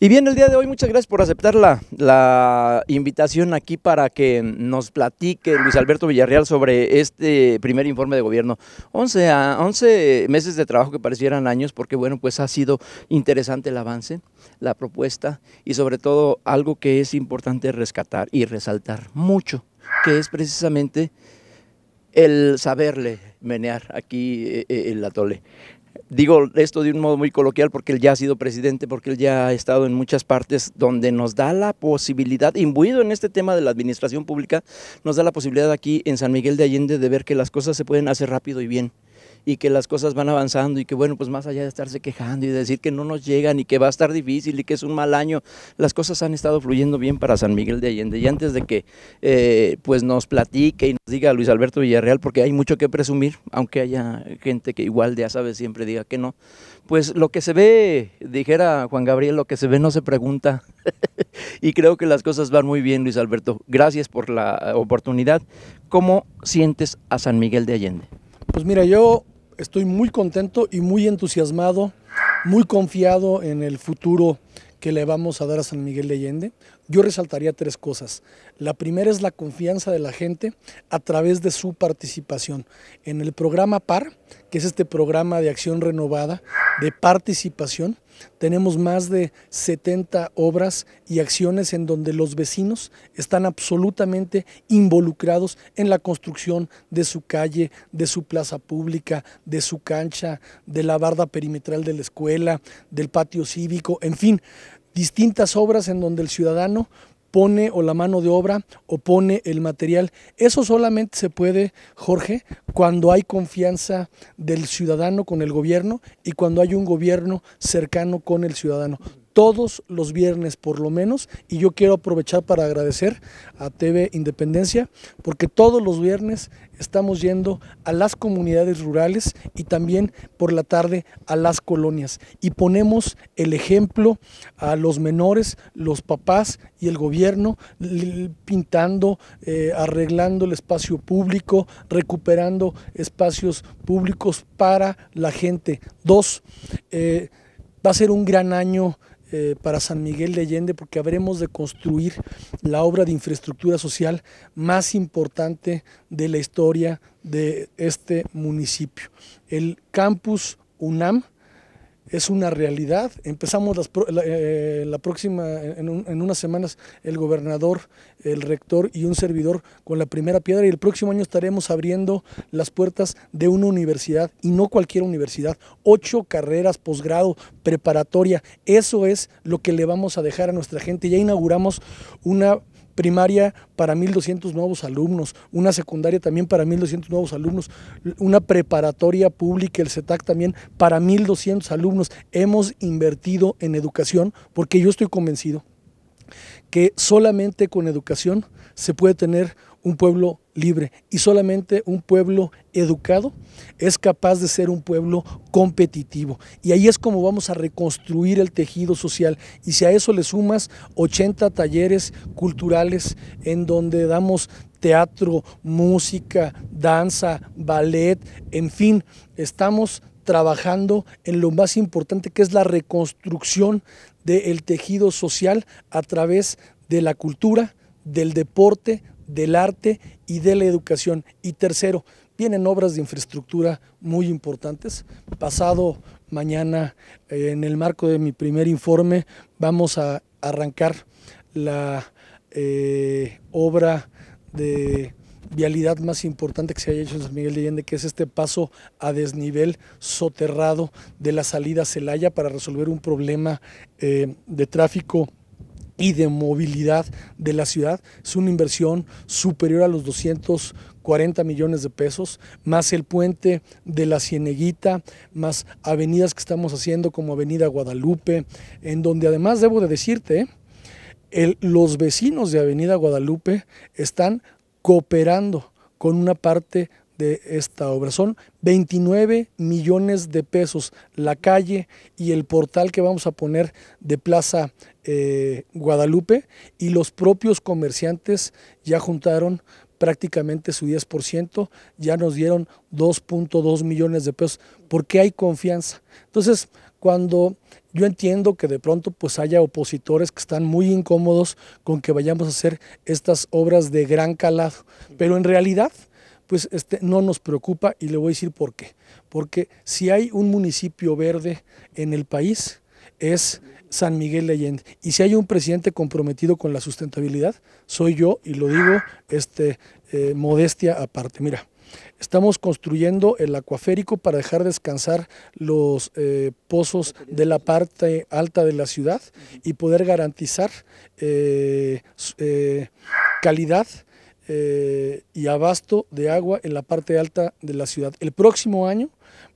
Y bien, el día de hoy, muchas gracias por aceptar la, invitación aquí para que nos platique Luis Alberto Villarreal sobre este primer informe de gobierno. 11, a, 11 meses de trabajo que parecieran años, porque bueno, pues ha sido interesante el avance, la propuesta y sobre todo algo que es importante rescatar y resaltar mucho, que es precisamente el saberle menear aquí eh, eh, en la tole. Digo esto de un modo muy coloquial porque él ya ha sido presidente, porque él ya ha estado en muchas partes donde nos da la posibilidad, imbuido en este tema de la administración pública, nos da la posibilidad aquí en San Miguel de Allende de ver que las cosas se pueden hacer rápido y bien y que las cosas van avanzando y que bueno, pues más allá de estarse quejando y de decir que no nos llegan y que va a estar difícil y que es un mal año, las cosas han estado fluyendo bien para San Miguel de Allende. Y antes de que eh, pues nos platique y nos diga Luis Alberto Villarreal, porque hay mucho que presumir, aunque haya gente que igual ya sabes, siempre diga que no, pues lo que se ve, dijera Juan Gabriel, lo que se ve no se pregunta. y creo que las cosas van muy bien, Luis Alberto. Gracias por la oportunidad. ¿Cómo sientes a San Miguel de Allende? Pues mira, yo estoy muy contento y muy entusiasmado, muy confiado en el futuro que le vamos a dar a San Miguel de Allende yo resaltaría tres cosas. La primera es la confianza de la gente a través de su participación. En el programa PAR, que es este programa de acción renovada de participación, tenemos más de 70 obras y acciones en donde los vecinos están absolutamente involucrados en la construcción de su calle, de su plaza pública, de su cancha, de la barda perimetral de la escuela, del patio cívico, en fin, distintas obras en donde el ciudadano pone o la mano de obra o pone el material. Eso solamente se puede, Jorge, cuando hay confianza del ciudadano con el gobierno y cuando hay un gobierno cercano con el ciudadano todos los viernes por lo menos y yo quiero aprovechar para agradecer a TV Independencia porque todos los viernes estamos yendo a las comunidades rurales y también por la tarde a las colonias y ponemos el ejemplo a los menores, los papás y el gobierno pintando, eh, arreglando el espacio público, recuperando espacios públicos para la gente. Dos, eh, va a ser un gran año eh, para San Miguel de Allende porque habremos de construir la obra de infraestructura social más importante de la historia de este municipio. El campus UNAM es una realidad. Empezamos eh, la, próxima, en, unas semanas, el gobernador, el rector y un servidor con la primera piedra y el próximo año estaremos abriendo las puertas de una universidad y no cualquier universidad, ocho carreras, posgrado, preparatoria. Eso es lo que le vamos a dejar a nuestra gente. Ya inauguramos una primaria para 1.200 nuevos alumnos, una secundaria también para 1.200 nuevos alumnos, una preparatoria pública, el CETAC e también para 1.200 alumnos. Hemos invertido en educación porque yo estoy convencido que solamente con educación se puede tener un pueblo libre y solamente un pueblo educado es capaz de ser un pueblo competitivo. Y ahí es como vamos a reconstruir el tejido social. Y si a eso le sumas 80 talleres culturales en donde damos teatro, música, danza, ballet, en fin, estamos trabajando en lo más importante que es la reconstrucción del tejido social a través de la cultura, del deporte, del arte y de la educación. Y tercero, vienen obras de infraestructura muy importantes. Pasado mañana, eh, en el marco de mi primer informe, vamos a arrancar la eh, obra de vialidad más importante que se haya hecho en San Miguel de Allende, que es este paso a desnivel soterrado de la salida a Celaya para resolver un problema eh, de tráfico y de movilidad de la ciudad. Es una inversión superior a los 240 millones de pesos, más el puente de la Cieneguita, más avenidas que estamos haciendo como Avenida Guadalupe, en donde además debo de decirte, los vecinos de Avenida Guadalupe están cooperando con una parte de esta obra. Son 29 millones de pesos la calle y el portal que vamos a poner de Plaza eh, Guadalupe y los propios comerciantes ya juntaron prácticamente su 10%, ya nos dieron 2.2 millones de pesos, porque hay confianza. Entonces, cuando yo entiendo que de pronto pues haya opositores que están muy incómodos con que vayamos a hacer estas obras de gran calado, pero en realidad pues este, no nos preocupa y le voy a decir por qué. Porque si hay un municipio verde en el país es San Miguel de Allende. Y si hay un presidente comprometido con la sustentabilidad, soy yo y lo digo este, eh, modestia aparte. Mira, Estamos construyendo el acuaférico para dejar descansar los eh, pozos de la parte alta de la ciudad y poder garantizar eh, calidad eh, y abasto de agua en la parte alta de la ciudad. El próximo año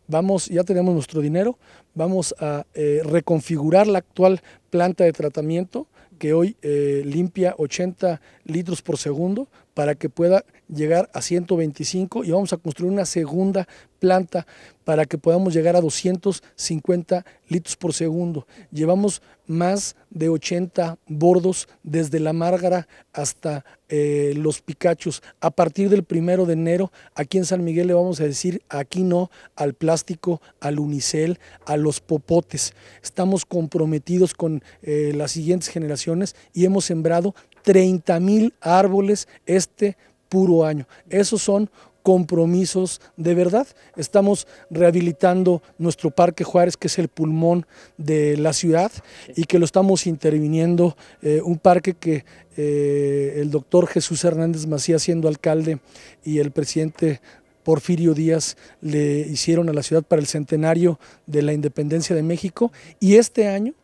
vamos, ya tenemos nuestro dinero, vamos a eh, reconfigurar la actual planta de tratamiento que hoy eh, limpia 80 litros por segundo para que pueda llegar a 125 y vamos a construir una segunda planta para que podamos llegar a 250 litros por segundo. Llevamos más de 80 bordos desde la Márgara hasta eh, los Picachos. A partir del primero de enero, aquí en San Miguel le vamos a decir aquí no al plástico, al unicel, a los popotes. Estamos comprometidos con eh, las siguientes generaciones y hemos sembrado 30 mil árboles este puro año. Esos son compromisos de verdad. Estamos rehabilitando nuestro Parque Juárez, que es el pulmón de la ciudad, y que lo estamos interviniendo, eh, un parque que eh, el doctor Jesús Hernández Macías, siendo alcalde, y el presidente Porfirio Díaz le hicieron a la ciudad para el centenario de la independencia de México, y este año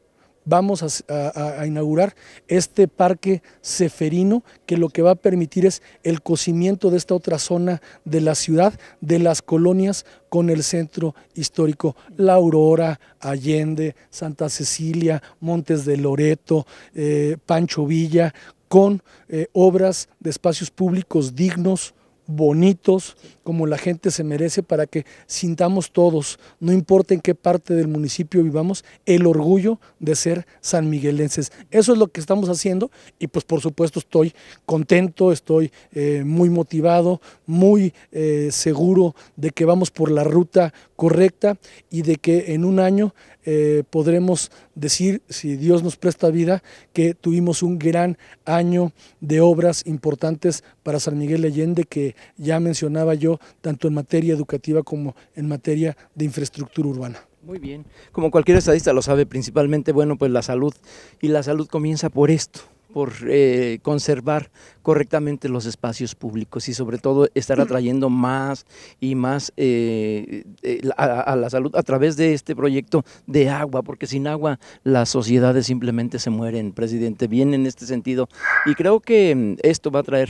vamos a, inaugurar este parque ceferino que lo que va a permitir es el cocimiento de esta otra zona de la ciudad, de las colonias con el centro histórico, La Aurora, Allende, Santa Cecilia, Montes de Loreto, eh, Pancho Villa, con eh, obras de espacios públicos dignos, bonitos, como la gente se merece, para que sintamos todos, no importa en qué parte del municipio vivamos, el orgullo de ser sanmiguelenses. Eso es lo que estamos haciendo y pues por supuesto estoy contento, estoy eh, muy motivado, muy eh, seguro de que vamos por la ruta correcta y de que en un año eh, podremos decir, si Dios nos presta vida, que tuvimos un gran año de obras importantes para San Miguel Leyende, que ya mencionaba yo, tanto en materia educativa como en materia de infraestructura urbana. Muy bien, como cualquier estadista lo sabe, principalmente, bueno, pues la salud, y la salud comienza por esto, por eh, conservar correctamente los espacios públicos y sobre todo estar atrayendo más y más eh, eh, a, la salud a través de este proyecto de agua, porque sin agua las sociedades simplemente se mueren, presidente, bien en este sentido. Y creo que mm, esto va a traer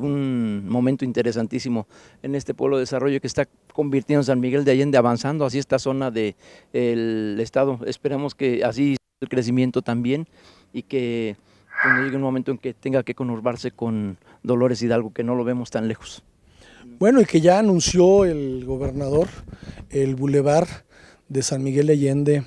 un momento interesantísimo en este pueblo de desarrollo que está convirtiendo San Miguel de Allende, avanzando así esta zona del el estado. Esperamos que así el crecimiento también y que cuando llegue un momento en que tenga que conurbarse con Dolores Hidalgo, que no lo vemos tan lejos. Bueno, y que ya anunció el gobernador el bulevar de San Miguel Allende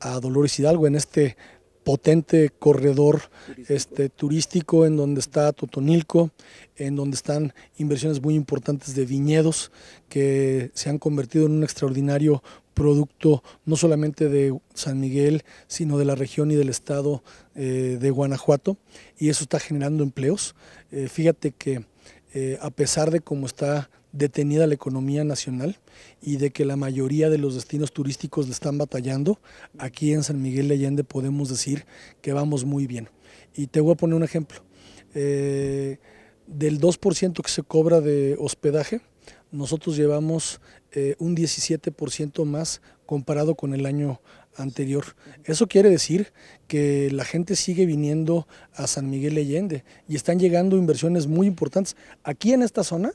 a Dolores Hidalgo en este potente corredor turístico. Este, turístico en donde está Totonilco, en donde están inversiones muy importantes de viñedos que se han convertido en un extraordinario producto no solamente de San Miguel, sino de la región y del estado eh, de Guanajuato, y eso está generando empleos. Eh, fíjate que eh, a pesar de cómo está detenida la economía nacional y de que la mayoría de los destinos turísticos le están batallando, aquí en San Miguel de Allende podemos decir que vamos muy bien. Y te voy a poner un ejemplo. del 2% que se cobra de hospedaje, nosotros llevamos eh, un 17% más comparado con el año anterior. Eso quiere decir que la gente sigue viniendo a San Miguel Allende y están llegando inversiones muy importantes. Aquí en esta zona,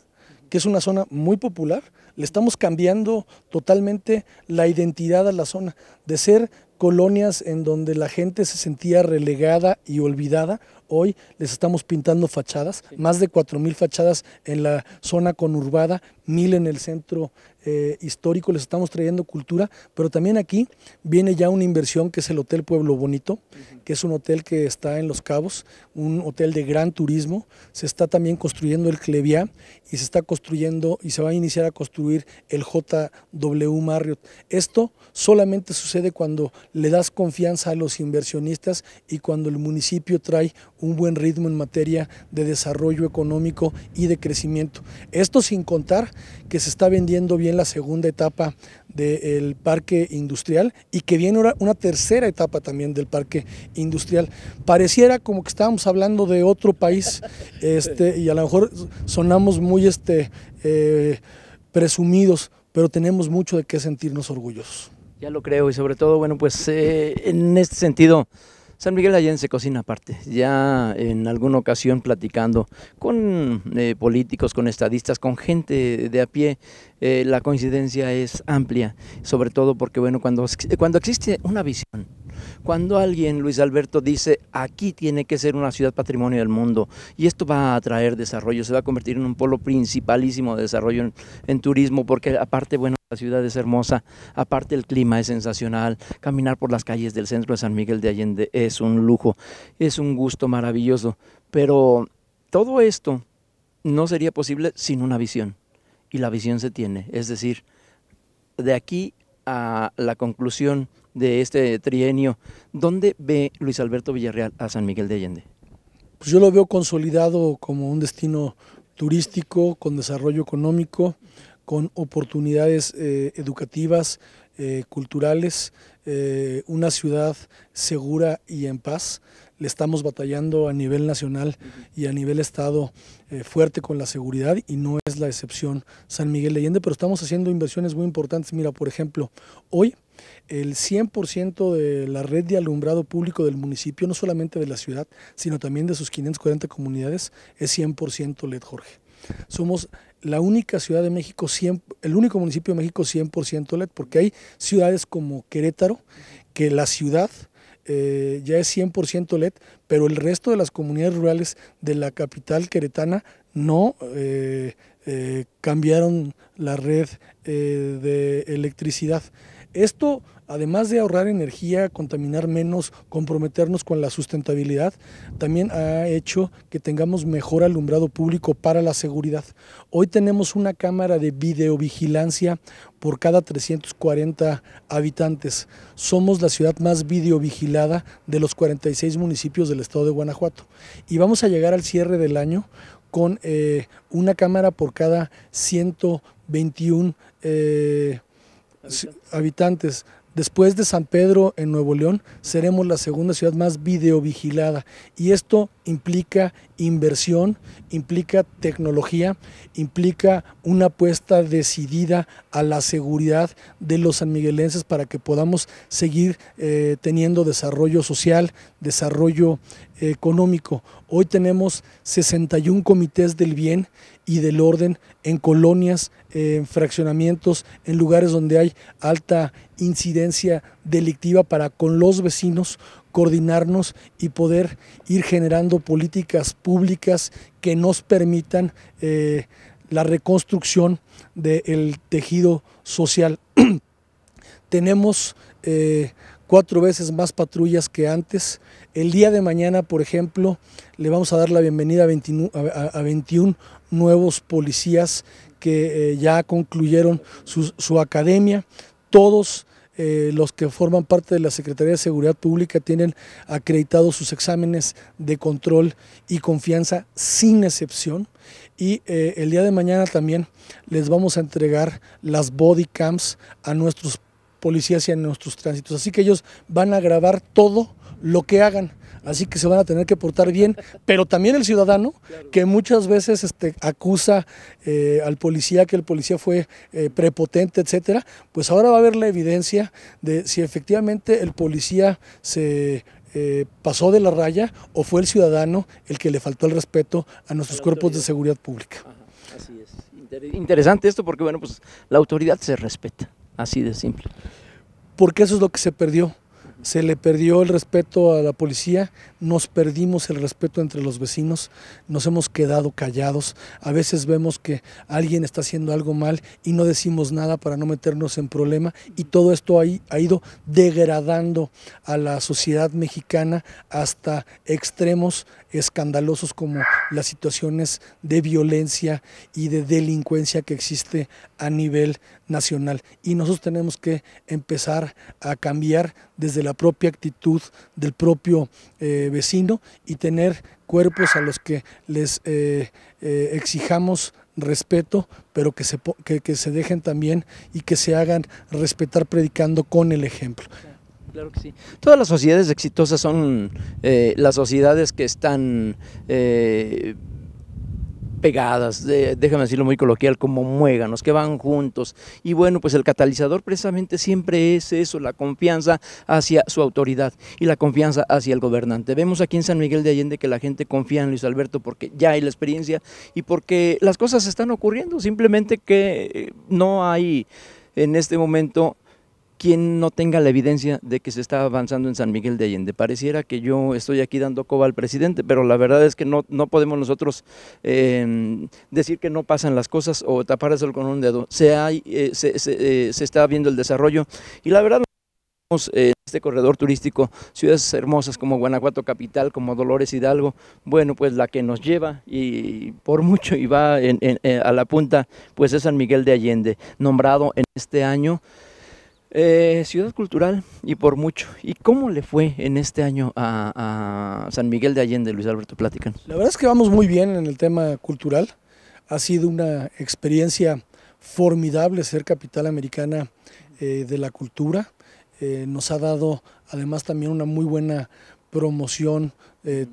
que es una zona muy popular, le estamos cambiando totalmente la identidad a la zona. De ser colonias en donde la gente se sentía relegada y olvidada, hoy les estamos pintando fachadas, más de 4.000 fachadas en la zona conurbada, mil en el centro eh, histórico, les estamos trayendo cultura, pero también aquí viene ya una inversión que es el Hotel Pueblo Bonito, que es un hotel que está en Los Cabos, un hotel de gran turismo, se está también construyendo el Cleviá y se está construyendo y se va a iniciar a construir el JW Marriott. Esto solamente sucede cuando le das confianza a los inversionistas y cuando el municipio trae un buen ritmo en materia de desarrollo económico y de crecimiento. Esto sin contar que se está vendiendo bien la segunda etapa del parque industrial y que viene ahora una tercera etapa también del parque industrial. Pareciera como que estábamos hablando de otro país este, y a lo mejor sonamos muy este, eh, presumidos, pero tenemos mucho de qué sentirnos orgullosos. Ya lo creo y sobre todo, bueno, pues eh, en este sentido... San Miguel Allende se cocina aparte. Ya en alguna ocasión platicando con eh, políticos, con estadistas, con gente de a pie, eh, la coincidencia es amplia, sobre todo porque bueno, cuando, eh, cuando existe una visión, cuando alguien, Luis Alberto, dice, aquí tiene que ser una ciudad patrimonio del mundo, y esto va a atraer desarrollo, se va a convertir en un polo principalísimo de desarrollo en, en turismo, porque aparte, bueno, la ciudad es hermosa, aparte el clima es sensacional, caminar por las calles del centro de San Miguel de Allende es un lujo, es un gusto maravilloso, pero todo esto no sería posible sin una visión, y la visión se tiene, es decir, de aquí a la conclusión de este trienio. ¿Dónde ve Luis Alberto Villarreal a San Miguel de Allende? Pues yo lo veo consolidado como un destino turístico, con desarrollo económico, con oportunidades eh, educativas, eh, culturales, eh, una ciudad segura y en paz le estamos batallando a nivel nacional y a nivel estado eh, fuerte con la seguridad y no es la excepción San Miguel Leyende, pero estamos haciendo inversiones muy importantes. Mira, por ejemplo, hoy el 100% de la red de alumbrado público del municipio, no solamente de la ciudad, sino también de sus 540 comunidades, es 100% LED Jorge. Somos la única ciudad de México, el único municipio de México 100% LED, porque hay ciudades como Querétaro, que la ciudad eh, ya es 100% LED, pero el resto de las comunidades rurales de la capital queretana no eh, eh, cambiaron la red de electricidad. Esto además de ahorrar energía, contaminar menos, comprometernos con la sustentabilidad, también ha hecho que tengamos mejor alumbrado público para la seguridad. Hoy tenemos una cámara de videovigilancia por cada 340 habitantes. Somos la ciudad más videovigilada de los 46 municipios del estado de Guanajuato. Y vamos a llegar al cierre del año con eh, una cámara por cada 121 eh, habitantes Después de San Pedro en Nuevo León, seremos la segunda ciudad más videovigilada y esto implica inversión, implica tecnología, implica una apuesta decidida a la seguridad de los sanmiguelenses para que podamos seguir eh, teniendo desarrollo social, desarrollo eh, económico. Hoy tenemos 61 comités del bien y del orden en colonias, eh, en fraccionamientos, en lugares donde hay alta incidencia delictiva para con los vecinos, coordinarnos y poder ir generando políticas públicas que nos permitan eh, la reconstrucción del tejido social. Tenemos eh, cuatro veces más patrullas que antes. El día de mañana, por ejemplo, le vamos a dar la bienvenida a 21, nuevos policías que eh, ya concluyeron su, su academia. Todos eh, los que forman parte de la Secretaría de Seguridad Pública tienen acreditados sus exámenes de control y confianza sin excepción. Y eh, el día de mañana también les vamos a entregar las body cams a nuestros policías y a nuestros tránsitos. Así que ellos van a grabar todo lo que hagan. Así que se van a tener que portar bien, pero también el ciudadano, que muchas veces este, acusa eh, al policía que el policía fue eh, prepotente, etcétera, pues ahora va a haber la evidencia de si efectivamente el policía se eh, pasó de la raya o fue el ciudadano el que le faltó el respeto a nuestros cuerpos de seguridad pública. así es. interesante esto porque, bueno, pues la autoridad se respeta, así de simple. Porque eso es lo que se perdió se le perdió el respeto a la policía, nos perdimos el respeto entre los vecinos, nos hemos quedado callados, a veces vemos que alguien está haciendo algo mal y no decimos nada para no meternos en problema y todo esto ha, ido degradando a la sociedad mexicana hasta extremos escandalosos como las situaciones de violencia y de delincuencia que existe a nivel nacional. Y nosotros tenemos que empezar a cambiar desde la propia actitud del propio eh, vecino y tener cuerpos a los que les eh, eh exijamos respeto, pero que se, que, se dejen también y que se hagan respetar predicando con el ejemplo. Claro que sí. Todas las sociedades exitosas son eh, las sociedades que están eh, pegadas, déjame decirlo muy coloquial, como muéganos, que van juntos. Y bueno, pues el catalizador precisamente siempre es eso, la confianza hacia su autoridad y la confianza hacia el gobernante. Vemos aquí en San Miguel de Allende que la gente confía en Luis Alberto porque ya hay la experiencia y porque las cosas están ocurriendo, simplemente que no hay en este momento quien no tenga la evidencia de que se está avanzando en San Miguel de Allende. Pareciera que yo estoy aquí dando coba al presidente, pero la verdad es que no, no podemos nosotros em, decir que no pasan las cosas o tapar el con un dedo. Se, hay, eh, se, eh, se, está viendo el desarrollo y la verdad eh, en este corredor turístico, ciudades hermosas como Guanajuato Capital, como Dolores Hidalgo, bueno, pues la que nos lleva y por mucho y va a la punta, pues es San Miguel de Allende, nombrado en este año eh, ciudad cultural y por mucho. ¿Y cómo le fue en este año a, San Miguel de Allende, Luis Alberto? Platican. La verdad es que vamos muy bien en el tema cultural. Ha sido una experiencia formidable ser capital americana eh, de la cultura. Eh, nos ha dado además también una muy buena promoción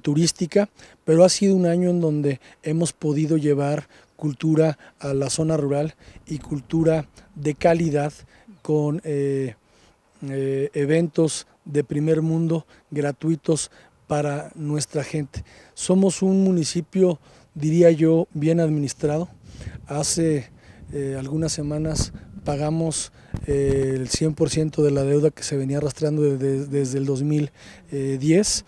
turística, pero ha sido un año en donde hemos podido llevar cultura a la zona rural y cultura de calidad con eh, eh, eventos de primer mundo gratuitos para nuestra gente. Somos un municipio, diría yo, bien administrado. Hace eh, algunas semanas pagamos el 100% de la deuda que se venía arrastrando desde, el 2010.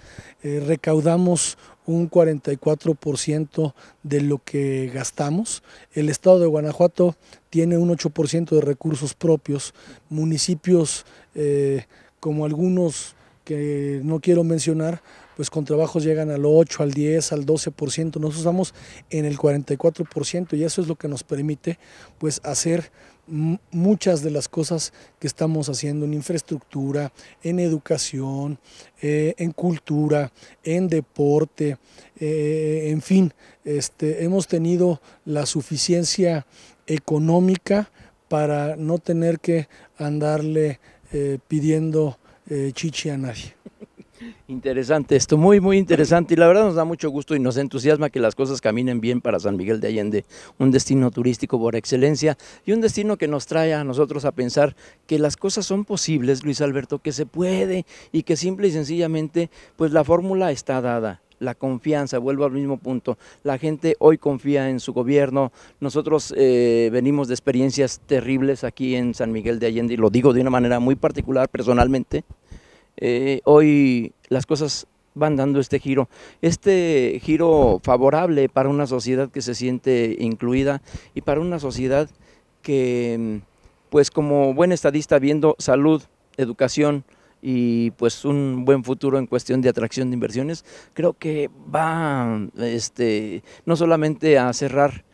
recaudamos un 44% de lo que gastamos. El estado de Guanajuato tiene un 8% de recursos propios. Municipios eh, como algunos que no quiero mencionar, pues con trabajos llegan al 8, al 10, al 12%. Nosotros estamos en el 44% y eso es lo que nos permite pues hacer muchas de las cosas que estamos haciendo en infraestructura, en educación, eh, en cultura, en deporte, eh, en fin, este, hemos tenido la suficiencia económica para no tener que andarle eh, pidiendo chichi a nadie. Interesante esto, muy, muy interesante. Y la verdad nos da mucho gusto y nos entusiasma que las cosas caminen bien para San Miguel de Allende, un destino turístico por excelencia y un destino que nos trae a nosotros a pensar que las cosas son posibles, Luis Alberto, que se puede y que simple y sencillamente, pues la fórmula está dada la confianza, vuelvo al mismo punto, la gente hoy confía en su gobierno, nosotros eh, venimos de experiencias terribles aquí en San Miguel de Allende, y lo digo de una manera muy particular personalmente, eh, hoy las cosas van dando este giro. Este giro favorable para una sociedad que se siente incluida y para una sociedad que, mm, pues como buen estadista, viendo salud, educación y pues un buen futuro en cuestión de atracción de inversiones, creo que va este, no solamente a cerrar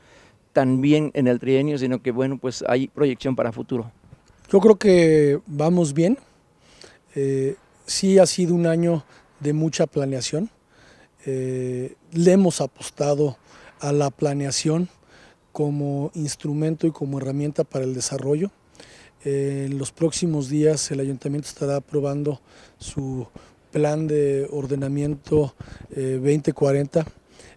tan bien en el trienio, sino que bueno, pues hay proyección para futuro. Yo creo que vamos bien. Eh, sí ha sido un año de mucha planeación. Eh, le hemos apostado a la planeación como instrumento y como herramienta para el desarrollo. Eh, en los próximos días el ayuntamiento estará aprobando su plan de ordenamiento 2040, eh,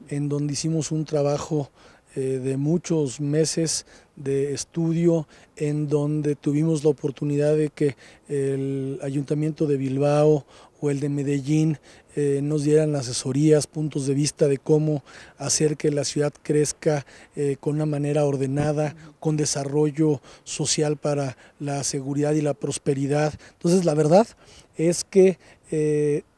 en donde hicimos un trabajo eh, de muchos meses de estudio en donde tuvimos la oportunidad de que el Ayuntamiento de Bilbao o el de Medellín eh, nos dieran asesorías, puntos de vista de cómo hacer que la ciudad crezca eh, con una manera ordenada, con desarrollo social para la seguridad y la prosperidad. Entonces la verdad es que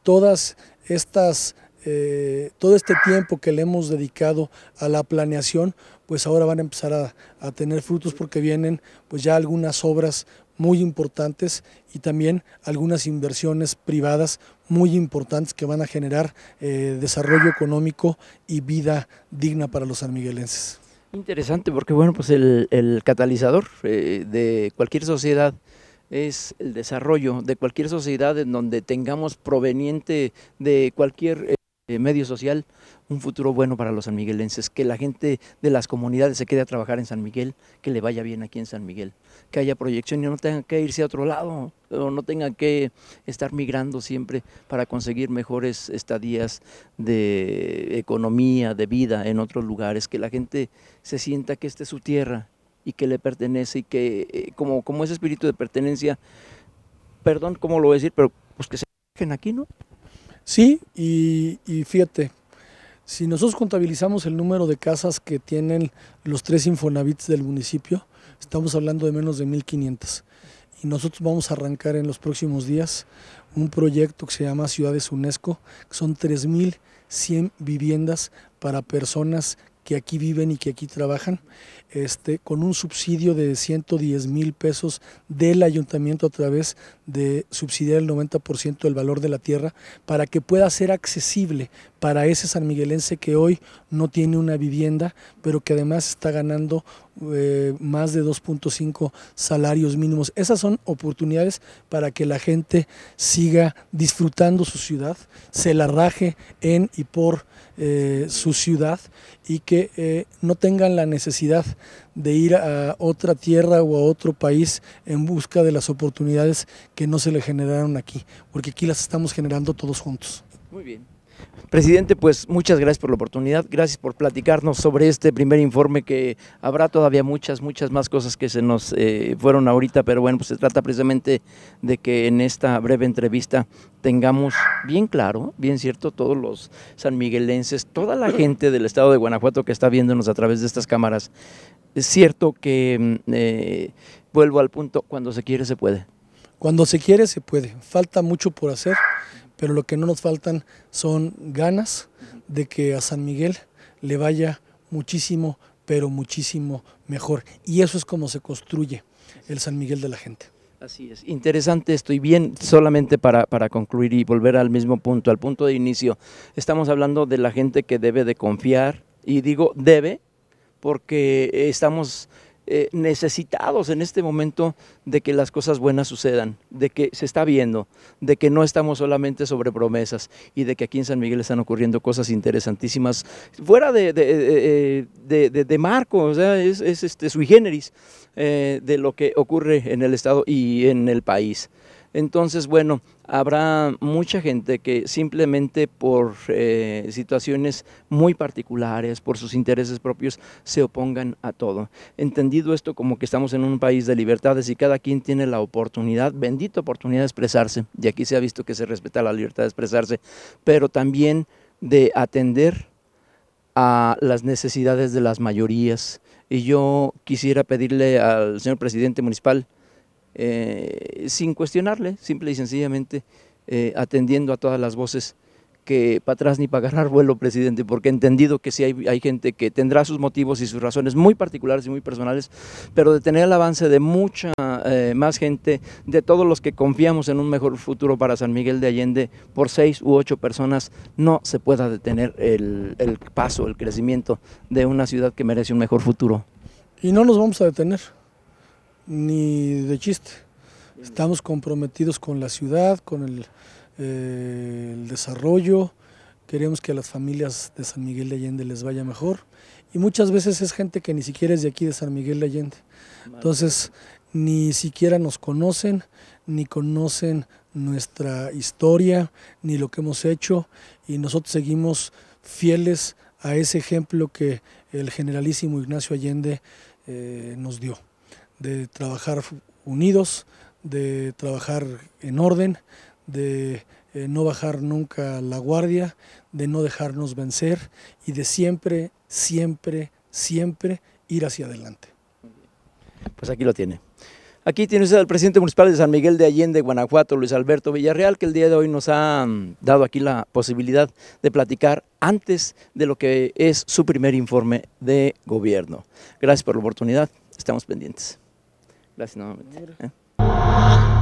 todas estas eh, todo este tiempo que le hemos dedicado a la planeación, pues ahora van a empezar a, tener frutos porque vienen pues ya algunas obras muy importantes y también algunas inversiones privadas muy importantes que van a generar eh, desarrollo económico y vida digna para los sanmiguelenses. Interesante porque bueno, pues el, catalizador eh, de cualquier sociedad es el desarrollo de cualquier sociedad en donde tengamos proveniente de cualquier... Eh, medio social, un futuro bueno para los sanmiguelenses, que la gente de las comunidades se quede a trabajar en San Miguel, que le vaya bien aquí en San Miguel, que haya proyección y no tengan que irse a otro lado, o no tengan que estar migrando siempre para conseguir mejores estadías de economía, de vida en otros lugares, que la gente se sienta que esta es su tierra y que le pertenece y que eh, como, como ese espíritu de pertenencia, perdón cómo lo voy a decir, pero pues que se aquí, ¿no? Sí, y, fíjate, si nosotros contabilizamos el número de casas que tienen los tres Infonavits del municipio, estamos hablando de menos de 1.500. Y nosotros vamos a arrancar en los próximos días un proyecto que se llama Ciudades UNESCO, que son 3.100 viviendas para personas que aquí viven y que aquí trabajan, este, con un subsidio de 110 mil pesos del ayuntamiento a través de subsidiar el 90% del valor de la tierra para que pueda ser accesible para ese sanmiguelense que hoy no tiene una vivienda, pero que además está ganando eh, más de 2.5 salarios mínimos. Esas son oportunidades para que la gente siga disfrutando su ciudad, se la raje en y por eh, su ciudad y que eh, no tengan la necesidad de ir a otra tierra o a otro país en busca de las oportunidades que no se le generaron aquí, porque aquí las estamos generando todos juntos. Muy bien. Presidente, pues muchas gracias por la oportunidad, gracias por platicarnos sobre este primer informe que habrá todavía muchas, muchas más cosas que se nos eh, fueron ahorita, pero bueno, pues se trata precisamente de que en esta breve entrevista tengamos bien claro, bien cierto, todos los sanmiguelenses, toda la gente del estado de Guanajuato que está viéndonos a través de estas cámaras, es cierto que, mm, eh, vuelvo al punto, cuando se quiere se puede. Cuando se quiere se puede, falta mucho por hacer pero lo que no nos faltan son ganas de que a San Miguel le vaya muchísimo, pero muchísimo mejor. Y eso es como se construye el San Miguel de la gente. Así es, interesante esto y bien, solamente para, concluir y volver al mismo punto, al punto de inicio, estamos hablando de la gente que debe de confiar y digo debe porque estamos eh, necesitados en este momento de que las cosas buenas sucedan, de que se está viendo, de que no estamos solamente sobre promesas y de que aquí en San Miguel están ocurriendo cosas interesantísimas fuera de, de, eh, eh, marco, o sea, es, este, sui generis de lo que ocurre en el Estado y en el país. Entonces, bueno, habrá mucha gente que simplemente por eh, situaciones muy particulares, por sus intereses propios, se opongan a todo. Entendido esto como que estamos en un país de libertades y cada quien tiene la oportunidad, bendita oportunidad de expresarse, y aquí se ha visto que se respeta la libertad de expresarse, pero también de atender a las necesidades de las mayorías. Y yo quisiera pedirle al señor presidente municipal, eh, sin cuestionarle, simple y sencillamente eh, atendiendo a todas las voces que para atrás ni para agarrar vuelo, presidente, porque he entendido que sí hay, hay, gente que tendrá sus motivos y sus razones muy particulares y muy personales, pero de el avance de mucha eh, más gente, de todos los que confiamos en un mejor futuro para San Miguel de Allende, por seis u ocho personas, no se pueda detener el, el paso, el crecimiento de una ciudad que merece un mejor futuro. Y no nos vamos a detener ni de chiste. Estamos comprometidos con la ciudad, con eh, el, desarrollo, queremos que a las familias de San Miguel de Allende les vaya mejor y muchas veces es gente que ni siquiera es de aquí de San Miguel de Allende. Entonces, ni siquiera nos conocen, ni conocen nuestra historia, ni lo que hemos hecho y nosotros seguimos fieles a ese ejemplo que el generalísimo Ignacio Allende eh, nos dio de trabajar unidos, de trabajar en orden, de eh, no bajar nunca la guardia, de no dejarnos vencer y de siempre, siempre, siempre ir hacia adelante. Pues aquí lo tiene. Aquí tiene usted al presidente municipal de San Miguel de Allende, Guanajuato, Luis Alberto Villarreal, que el día de hoy nos ha mm, dado aquí la posibilidad de platicar antes de lo que es su primer informe de gobierno. Gracias por la oportunidad, estamos pendientes. Bless you, Muhammad.